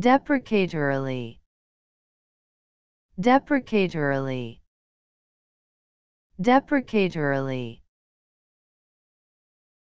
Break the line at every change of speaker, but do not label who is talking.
deprecatorily deprecatorily deprecatorily